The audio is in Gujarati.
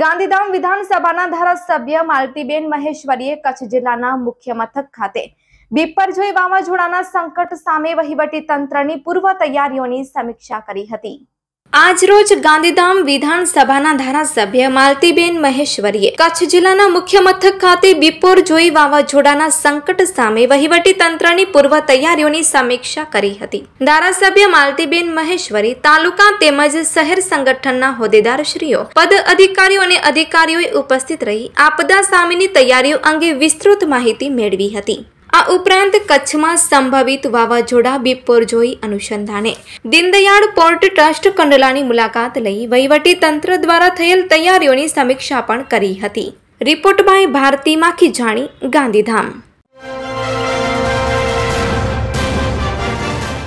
ગાંધીધામ વિધાનસભાના ધારાસભ્ય માલતીબેન મહેશ્વરીએ કચ્છ જિલ્લાના મુખ્ય મથક ખાતે બીપરજોઈ વાવાઝોડાના સંકટ સામે વહીવટી તંત્રની પૂર્વ તૈયારીઓની સમીક્ષા કરી હતી આજરોજ ગાંધીધામ વિધાનસભાના ધારાસભ્ય માલતીબેન મહેશ્વરીએ કચ્છ જિલ્લાના મુખ્ય મથક ખાતે બિપોર જોઈ વાવાઝોડાના સંકટ સામે વહીવટી તંત્રની પૂર્વ તૈયારીઓની સમીક્ષા કરી હતી ધારાસભ્ય માલતીબેન મહેશ્વરી તાલુકા તેમજ શહેર સંગઠનના હોદ્દેદારશ્રીઓ પદ અધિકારીઓ અને અધિકારીઓએ ઉપસ્થિત રહી આપદા સામેની તૈયારીઓ અંગે વિસ્તૃત માહિતી મેળવી હતી આ ઉપરાંત કચ્છમાં સંભવિત વાવાઝોડા બિપોરજોઈ અનુસંધાને દીનદયાળ પોર્ટ ટ્રસ્ટ કંડલાની મુલાકાત લઈ વહીવટી તંત્ર દ્વારા થયેલ તૈયારીઓની સમીક્ષા પણ કરી હતી રિપોર્ટ બાય ભારતી માખીજાણી ગાંધીધામ